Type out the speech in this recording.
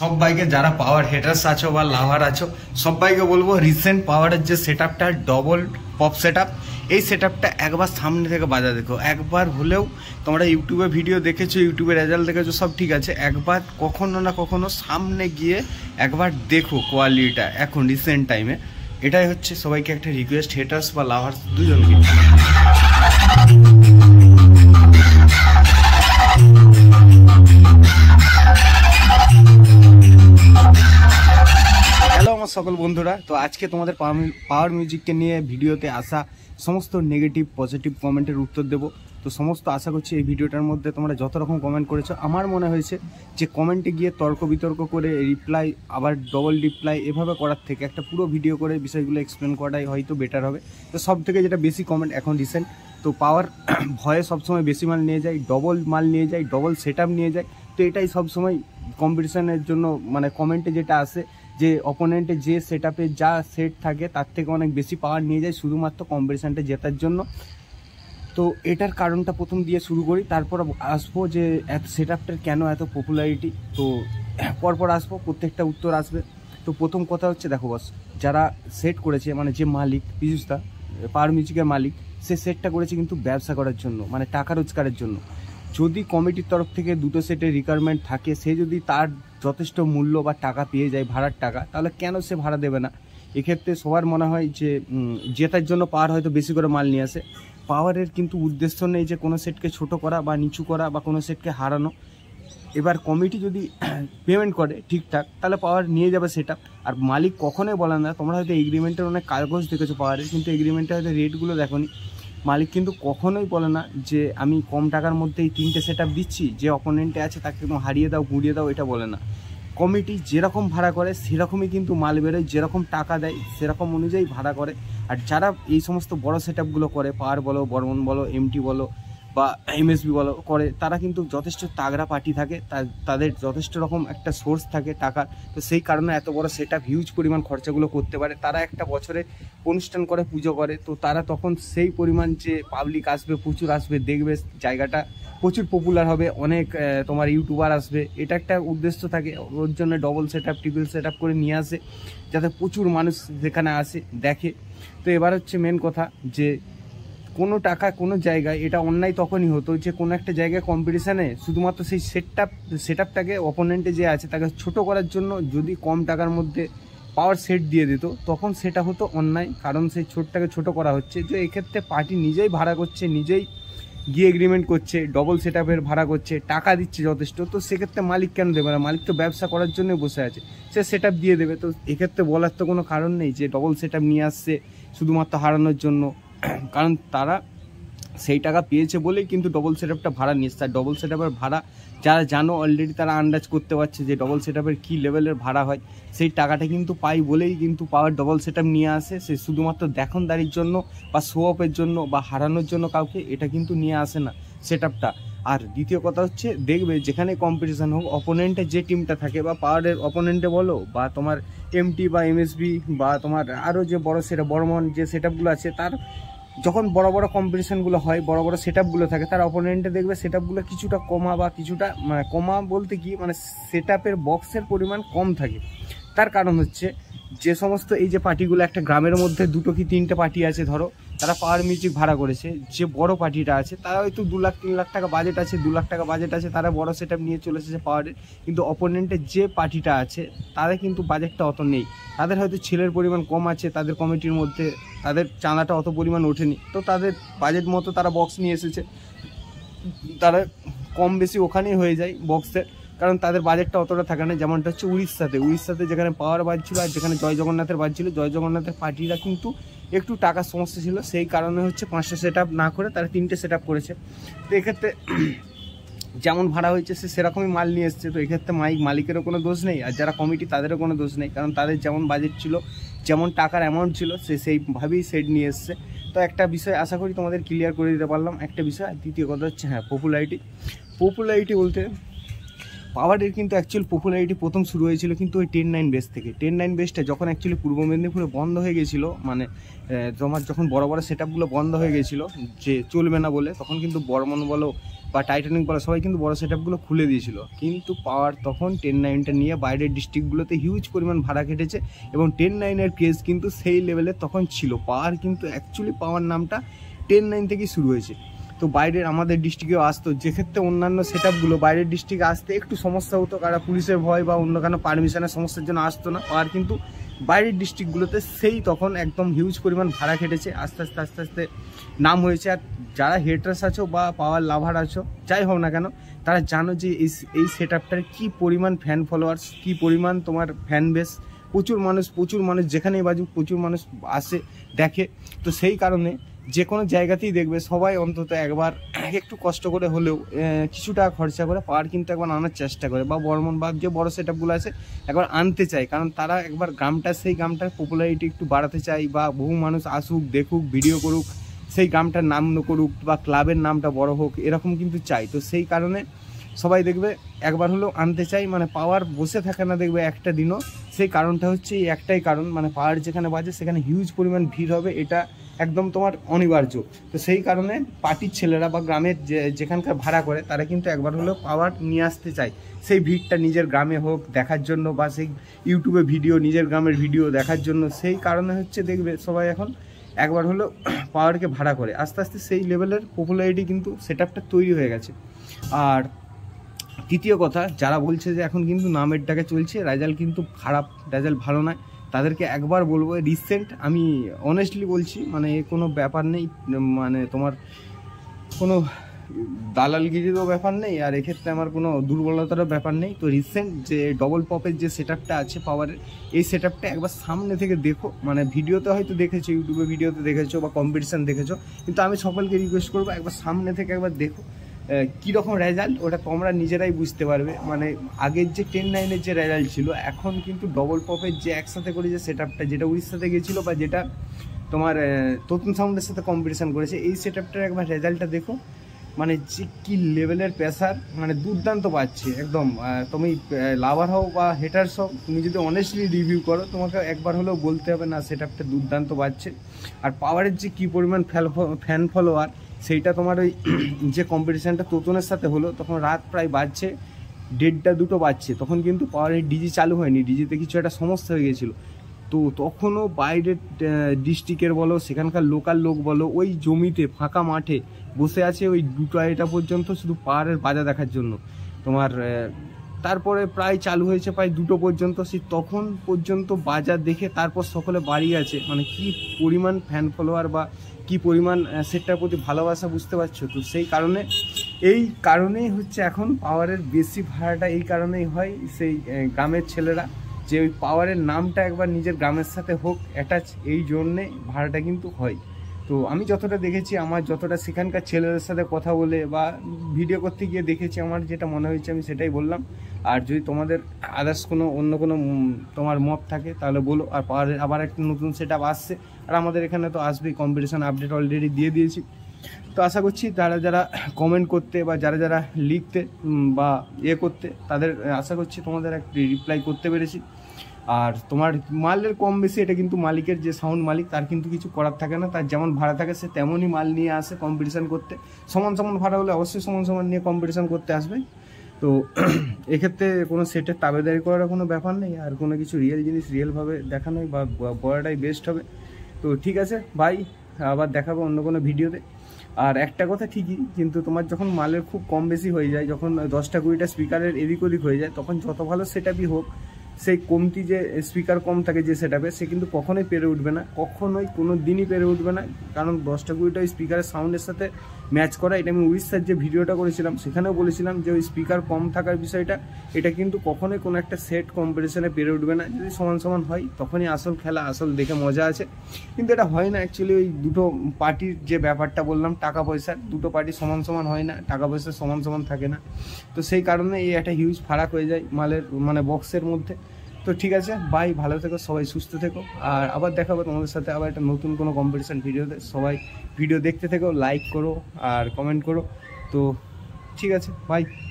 সবাইকে যারা পাওয়ার হেটার্স আছো বা লাভার আছো সবাইকে বলবো রিসেন্ট পাওয়ারের যে সেট আপটা ডবল পপ সেট এই সেট একবার সামনে থেকে বাজা দেখো একবার হলেও তোমরা ইউটিউবে ভিডিও দেখেছো ইউটিউবে রেজাল্ট দেখেছো সব ঠিক আছে একবার কখনো না কখনো সামনে গিয়ে একবার দেখো কোয়ালিটিটা এখন রিসেন্ট টাইমে এটাই হচ্ছে সবাইকে একটা রিকোয়েস্ট হেটার্স বা লাভার্স দুজনকে নমস্কার সকল বন্ধুরা তো আজকে তোমাদের পাওয়ার মিউজিককে নিয়ে ভিডিওতে আসা সমস্ত নেগেটিভ পজিটিভ কমেন্টের উত্তর দেবো তো সমস্ত আশা করছি এই ভিডিওটার মধ্যে তোমরা যত রকম কমেন্ট করেছো আমার মনে হয়েছে যে কমেন্টে গিয়ে তর্ক বিতর্ক করে রিপ্লাই আবার ডবল রিপ্লাই এভাবে করার থেকে একটা পুরো ভিডিও করে বিষয়গুলো এক্সপ্লেন করাটাই হয়তো বেটার হবে তো সব থেকে যেটা বেশি কমেন্ট এখন রিসেন্ট তো পাওয়ার ভয়ে সবসময় বেশি মাল নিয়ে যায় ডবল মাল নিয়ে যায় ডবল সেট নিয়ে যায় তো এটাই সবসময় কম্পিটিশানের জন্য মানে কমেন্টে যেটা আসে যে অপোনেন্টের যে সেট যা সেট থাকে তার থেকে অনেক বেশি পাওয়ার নিয়ে যায় শুধুমাত্র কম্পিটিশানটা জেতার জন্য তো এটার কারণটা প্রথম দিয়ে শুরু করি তারপর আসবো যে এত সেট আপটার কেন এত পপুলারিটি তো পরপর আসবো প্রত্যেকটা উত্তর আসবে তো প্রথম কথা হচ্ছে দেখো বস যারা সেট করেছে মানে যে মালিক পিজুস্তা পাওয়ার মিউজিকের মালিক সে সেটটা করেছে কিন্তু ব্যবসা করার জন্য মানে টাকা রোজগারের জন্য যদি কমিটির তরফ থেকে দুটো সেটের রিকোয়ারমেন্ট থাকে সে যদি তার যথেষ্ট মূল্য বা টাকা পেয়ে যায় ভাড়ার টাকা তাহলে কেন সে ভাড়া দেবে না এক্ষেত্রে সবার মনে হয় যে জেতার জন্য পাওয়ার হয়তো বেশি করে মাল নিয়ে আসে পাওয়ারের কিন্তু উদ্দেশ্য নেই যে কোনো সেটকে ছোট করা বা নিচু করা বা কোনো সেটকে হারানো এবার কমিটি যদি পেমেন্ট করে ঠিকঠাক তাহলে পাওয়ার নিয়ে যাবে সেটা আর মালিক কখনোই বলে না তোমরা হয়তো এগ্রিমেন্টের অনেক কাগজ দেখেছো পাওয়ারের কিন্তু এগ্রিমেন্টে হয়তো রেটগুলো দেখো মালিক কিন্তু কখনোই বলে না যে আমি কম টাকার মধ্যে এই তিনটে সেট দিচ্ছি যে অপোনেন্টে আছে তাকে একদম হারিয়ে দাও গুঁড়িয়ে দাও এটা বলে না কমিটি যেরকম ভাড়া করে সেরকমই কিন্তু মাল বেরোয় যেরকম টাকা দেয় সেরকম অনুযায়ী ভাড়া করে আর যারা এই সমস্ত বড় সেট করে পাওয়ার বলো বর্মন বলো এমটি বলো বা এসবি বলো করে তারা কিন্তু যথেষ্ট তাগড়া পার্টি থাকে তাদের যথেষ্ট রকম একটা সোর্স থাকে টাকার তো সেই কারণে এত বড় সেট আপ হিউজ পরিমাণ খরচাগুলো করতে পারে তারা একটা বছরে অনুষ্ঠান করে পুজো করে তো তারা তখন সেই পরিমাণ যে পাবলিক আসবে প্রচুর আসবে দেখবে জায়গাটা প্রচুর পপুলার হবে অনেক তোমার ইউটিউবার আসবে এটা একটা উদ্দেশ্য থাকে ওর জন্য double set up triple set up করে নিয়ে আসে যাতে প্রচুর মানুষ সেখানে আসে দেখে তো এবার হচ্ছে মেন কথা যে কোনো টাকা কোনো জায়গায় এটা অন্যায় তখনই হতো যে কোনো একটা জায়গায় কম্পিটিশানে শুধুমাত্র সেই সেটআপ সেটআপটাকে অপোনেন্টে যে আছে তাকে ছোট করার জন্য যদি কম টাকার মধ্যে পাওয়ার সেট দিয়ে দিত তখন সেটা হতো অন্যায় কারণ সেই ছোটটাকে ছোট করা হচ্ছে তো এক্ষেত্রে পার্টি নিজেই ভাড়া করছে নিজেই গিয়ে এগ্রিমেন্ট করছে ডবল সেট ভাড়া করছে টাকা দিচ্ছে যথেষ্ট তো সেক্ষেত্রে মালিক কেন দেবে না মালিক তো ব্যবসা করার জন্য বসে আছে সে সেট দিয়ে দেবে তো এক্ষেত্রে বলার তো কোনো কারণ নেই যে ডবল সেট নিয়ে আসছে শুধুমাত্র হারানোর জন্য কারণ তারা সেই টাকা পেয়েছে বলেই কিন্তু ডবল সেট আপটা ভাড়া নিচ্ছে আর ডবল সেট আপের ভাড়া যারা জানো অলরেডি তারা আন্দাজ করতে পারছে যে ডবল সেট আপের কী লেভেলের ভাড়া হয় সেই টাকাটা কিন্তু পাই বলেই কিন্তু পাওয়ার ডবল সেট আপ নিয়ে আসে সে শুধুমাত্র দেখনদারির জন্য বা শো অফের জন্য বা হারানোর জন্য কাউকে এটা কিন্তু নিয়ে আসে না সেট আপটা আর দ্বিতীয় কথা হচ্ছে দেখবে যেখানে কম্পিটিশান হোক অপোনেন্টে যে টিমটা থাকে বা পাওয়ারের অপোনেন্টে বলো বা তোমার এমটি বা এমএসবি বা তোমার আরও যে বড় সেটা বড় মহান যে সেট আপগুলো আছে তার যখন বড় বড় কম্পিটিশানগুলো হয় বড় বড় সেট থাকে তার অপোনেন্টে দেখবে সেট কিছুটা কমা বা কিছুটা মানে কমা বলতে কি মানে সেট বক্সের পরিমাণ কম থাকে তার কারণ হচ্ছে যে সমস্ত এই যে পার্টিগুলো একটা গ্রামের মধ্যে দুটো কি তিনটে পার্টি আছে ধরো তারা পাওয়ার মিউজিক ভাড়া করেছে যে বড় পার্টিটা আছে তারা হয়তো দু লাখ তিন লাখ টাকা বাজেট আছে দু লাখ টাকা বাজেট আছে তারা বড় সেট নিয়ে চলে এসেছে পাওয়ারের কিন্তু অপোনেন্টের যে পার্টিটা আছে তাদের কিন্তু বাজেটটা অত নেই তাদের হয়তো ছেলের পরিমাণ কম আছে তাদের কমিটির মধ্যে তাদের চাঁদাটা অত পরিমাণ ওঠেনি তো তাদের বাজেট মতো তারা বক্স নিয়ে এসেছে তারা কম বেশি ওখানেই হয়ে যায় বক্সের কারণ তাদের বাজেটটা অতটা থাকে না যেমনটা হচ্ছে উড়িষ্যাতে উড়িষ্যাতে যেখানে পাওয়ার বাজ ছিল আর যেখানে জয় জগন্নাথের বাজ ছিল জয় জগন্নাথের পার্টিরা কিন্তু একটু টাকার সমস্যা ছিল সেই কারণে হচ্ছে পাঁচটা সেট না করে তারা তিনটে সেট করেছে তো এক্ষেত্রে যেমন ভাড়া হয়েছে সে সেরকমই মাল নিয়ে এসছে তো এক্ষেত্রে মাইক মালিকেরও কোনো দোষ নেই আর যারা কমিটি তাদেরও কোনো দোষ নেই কারণ তাদের যেমন বাজেট ছিল যেমন টাকার অ্যামাউন্ট ছিল সে সেইভাবেই সেট নিয়ে এসছে তো একটা বিষয় আশা করি তোমাদের ক্লিয়ার করে দিতে পারলাম একটা বিষয় আর দ্বিতীয় কথা হচ্ছে হ্যাঁ পপুলারিটি পপুলারিটি বলতে পাওয়ারের কিন্তু অ্যাকচুয়াল পপুলারিটি প্রথম শুরু হয়েছিল কিন্তু ওই টেন নাইন বেস থেকে টেন নাইন বেসটা যখন অ্যাকচুয়ালি পূর্ব মেদিনীপুরে বন্ধ হয়ে গেছিলো মানে তোমার যখন বড় বড় সেট বন্ধ হয়ে গেছিলো যে চলবে না বলে তখন কিন্তু বর্মন বলো বা টাইটানিক বলো সবাই কিন্তু বড় সেট খুলে দিয়েছিল কিন্তু পাওয়ার তখন টেন নাইনটা নিয়ে বাইরের ডিস্ট্রিক্টগুলোতে হিউজ পরিমাণ ভাড়া কেটেছে এবং টেন নাইনের কেস কিন্তু সেই লেভেলে তখন ছিল পাওয়ার কিন্তু অ্যাকচুয়ালি পাওয়ার নামটা টেন নাইন থেকেই শুরু হয়েছে তো বাইরের আমাদের ডিস্ট্রিক্টেও আসতো যেক্ষেত্রে অন্যান্য সেট আপগুলো বাইরের ডিস্ট্রিক্টে আসতে একটু সমস্যা হতো কারা পুলিশের ভয় বা অন্য কোনো পারমিশনের সমস্যার জন্য আসতো না আর কিন্তু বাইরের ডিস্ট্রিক্টগুলোতে সেই তখন একদম হিউজ পরিমাণ ভাড়া খেটেছে আস্তে আস্তে আস্তে আস্তে নাম হয়েছে আর যারা হেটার্স আছো বা পাওয়ার লাভার আছো যাই হোক না কেন তারা জানো যে এই এই সেট আপটার কী পরিমাণ ফ্যান ফলোয়ার্স কী পরিমাণ তোমার ফ্যান বেস প্রচুর মানুষ প্রচুর মানুষ যেখানেই বাজুক প্রচুর মানুষ আসে দেখে তো সেই কারণে যে কোনো জায়গাতেই দেখবে সবাই অন্তত একবার একটু কষ্ট করে হলেও কিছু টাকা খরচা করে পাওয়ার কিন্তু একবার আনার চেষ্টা করে বা বর্মন বা যে বড়ো সেট আপগুলো আছে একবার আনতে চায় কারণ তারা একবার গ্রামটা সেই গ্রামটার পপুলারিটি একটু বাড়াতে চায় বা বহু মানুষ আসুক দেখুক ভিডিও করুক সেই গ্রামটার নাম করুক বা ক্লাবের নামটা বড় হোক এরকম কিন্তু চাই তো সেই কারণে সবাই দেখবে একবার হলেও আনতে চাই মানে পাওয়ার বসে থাকে না দেখবে একটা দিনও সেই কারণটা হচ্ছে এই একটাই কারণ মানে পাওয়ার যেখানে বাজে সেখানে হিউজ পরিমাণ ভিড় হবে এটা একদম তোমার অনিবার্য তো সেই কারণে পার্টির ছেলেরা বা গ্রামের যে যেখানকার ভাড়া করে তারা কিন্তু একবার হলেও পাওয়ার নিয়ে আসতে চায় সেই ভিড়টা নিজের গ্রামে হোক দেখার জন্য বা সেই ইউটিউবে ভিডিও নিজের গ্রামের ভিডিও দেখার জন্য সেই কারণে হচ্ছে দেখবে সবাই এখন একবার হলো পাওয়ারকে ভাড়া করে আস্তে আস্তে সেই লেভেলের পপুলারিটি কিন্তু সেট তৈরি হয়ে গেছে আর তৃতীয় কথা যারা বলছে যে এখন কিন্তু নামের ডাকে চলছে রেজাল্ট কিন্তু খারাপ রেজাল্ট ভালো নয় তাদেরকে একবার বলবো রিসেন্ট আমি অনেস্টলি বলছি মানে কোনো ব্যাপার নেই মানে তোমার কোনো দালালগিরিরও ব্যাপার নেই আর এক্ষেত্রে আমার কোনো দুর্বলতারও ব্যাপার নেই তো রিসেন্ট যে ডবল পপের যে সেট আছে পাওয়ারের এই সেট একবার সামনে থেকে দেখো মানে ভিডিওতে হয়তো দেখেছো ইউটিউবে ভিডিওতে দেখেছো বা কম্পিটিশান দেখেছো কিন্তু আমি সকলকে রিকোয়েস্ট করবো একবার সামনে থেকে একবার দেখো কীরকম রেজাল্ট ওটা তোমরা নিজেরাই বুঝতে পারবে মানে আগের যে টেন নাইনের যে রেজাল্ট ছিল এখন কিন্তু ডবল পপের যে একসাথে করে যে সেট যেটা উড়িষ্যাতে গেছিলো বা যেটা তোমার ততুন সাউন্ডের সাথে কম্পিটিশান করেছে এই সেট আপটার একবার রেজাল্টটা দেখো মানে যে কী লেভেলের প্রেশার মানে দুর্দান্ত পাচ্ছে একদম তুমি লাভার হও বা হেটার্স হও তুমি যদি অনেস্টলি রিভিউ করো তোমাকে একবার হলেও বলতে হবে না সেট আপটা দুর্দান্ত পাচ্ছে আর পাওয়ারের যে কী পরিমাণ ফ্যান ফলোয়ার সেইটা তোমার ওই যে কম্পিটিশানটা তোতনের সাথে হলো তখন রাত প্রায় বাজছে দেড়টা দুটো বাজছে তখন কিন্তু পাওয়ারের ডিজি চালু হয়নি ডিজিতে কিছু একটা সমস্যা হয়ে গেছিলো তো তখনও বাইরের ডিস্ট্রিক্টের বলো সেখানকার লোকাল লোক বলো ওই জমিতে ফাঁকা মাঠে বসে আছে ওই দুটো আড়াইটা পর্যন্ত শুধু পাহাড়ের বাজা দেখার জন্য তোমার তারপরে প্রায় চালু হয়েছে প্রায় দুটো পর্যন্ত সে তখন পর্যন্ত বাজার দেখে তারপর সকলে বাড়ি আছে মানে কি পরিমাণ ফ্যান ফলোয়ার বা কি পরিমাণ সেটটার প্রতি ভালোবাসা বুঝতে পারছো তো সেই কারণে এই কারণেই হচ্ছে এখন পাওয়ারের বেশি ভাড়াটা এই কারণেই হয় সেই গ্রামের ছেলেরা যে ওই পাওয়ারের নামটা একবার নিজের গ্রামের সাথে হোক অ্যাটাচ এই জন্যে ভাড়াটা কিন্তু হয় তো আমি যতটা দেখেছি আমার যতটা সেখানকার ছেলেদের সাথে কথা বলে বা ভিডিও করতে গিয়ে দেখেছি আমার যেটা মনে হয়েছে আমি সেটাই বললাম আর যদি তোমাদের আদার্স কোনো অন্য কোনো তোমার মত থাকে তাহলে বলো আর আবার একটা নতুন সেট আসছে আর আমাদের এখানে তো আসবেই কম্পিটিশান আপডেট অলরেডি দিয়ে দিয়েছি তো আশা করছি যারা যারা কমেন্ট করতে বা যারা যারা লিখতে বা ইয়ে করতে তাদের আশা করছি তোমাদের একটি রিপ্লাই করতে পেরেছি আর তোমার মালের কম বেশি এটা কিন্তু মালিকের যে সাউন্ড মালিক তার কিন্তু কিছু করার থাকে না তার যেমন ভাড়া থাকে সে তেমনই মাল নিয়ে আসে কম্পিটিশান করতে সমান সমান ভাড়া হলে অবশ্যই সমান সমান নিয়ে কম্পিটিশান করতে আসবে তো এক্ষেত্রে কোনো সেটের তাবেদারি করার কোনো ব্যাপার নেই আর কোনো কিছু রিয়েল জিনিস রিয়েলভাবে দেখানোই বা বড়াটাই বেস্ট হবে তো ঠিক আছে ভাই আবার দেখাবো অন্য কোনো ভিডিওতে আর একটা কথা ঠিকই কিন্তু তোমার যখন মালের খুব কম বেশি হয়ে যায় যখন দশটা কুড়িটা স্পিকারের এদিক ওদিক হয়ে যায় তখন যত ভালো সেট হোক সেই কমতি যে স্পিকার কম থাকে যে সেটাপে সে কিন্তু কখনোই পেরে উঠবে না কখনোই কোনো দিনই পেরে উঠবে না কারণ দশটা কুড়িটা ওই স্পিকারের সাউন্ডের সাথে ম্যাচ করা এটা আমি উড়িষ্যার যে ভিডিওটা করেছিলাম সেখানেও বলেছিলাম যে ওই স্পিকার কম থাকার বিষয়টা এটা কিন্তু কখনোই কোনো একটা সেট কম্পিটিশানে পেরে উঠবে না যদি সমান সমান হয় তখনই আসল খেলা আসল দেখে মজা আছে কিন্তু এটা হয় না অ্যাকচুয়ালি ওই দুটো পার্টির যে ব্যাপারটা বললাম টাকা পয়সার দুটো পার্টি সমান সমান হয় না টাকা পয়সা সমান সমান থাকে না তো সেই কারণে এই একটা হিউজ ফারাক হয়ে যায় মালের মানে বক্সের মধ্যে তো ঠিক আছে বাই ভালো থেকো সবাই সুস্থ থেকো আর আবার দেখা হবে তোমাদের সাথে আবার একটা নতুন কোনো কম্পিটিশান ভিডিওতে সবাই ভিডিও দেখতে থেকো লাইক করো আর কমেন্ট করো তো ঠিক আছে বাই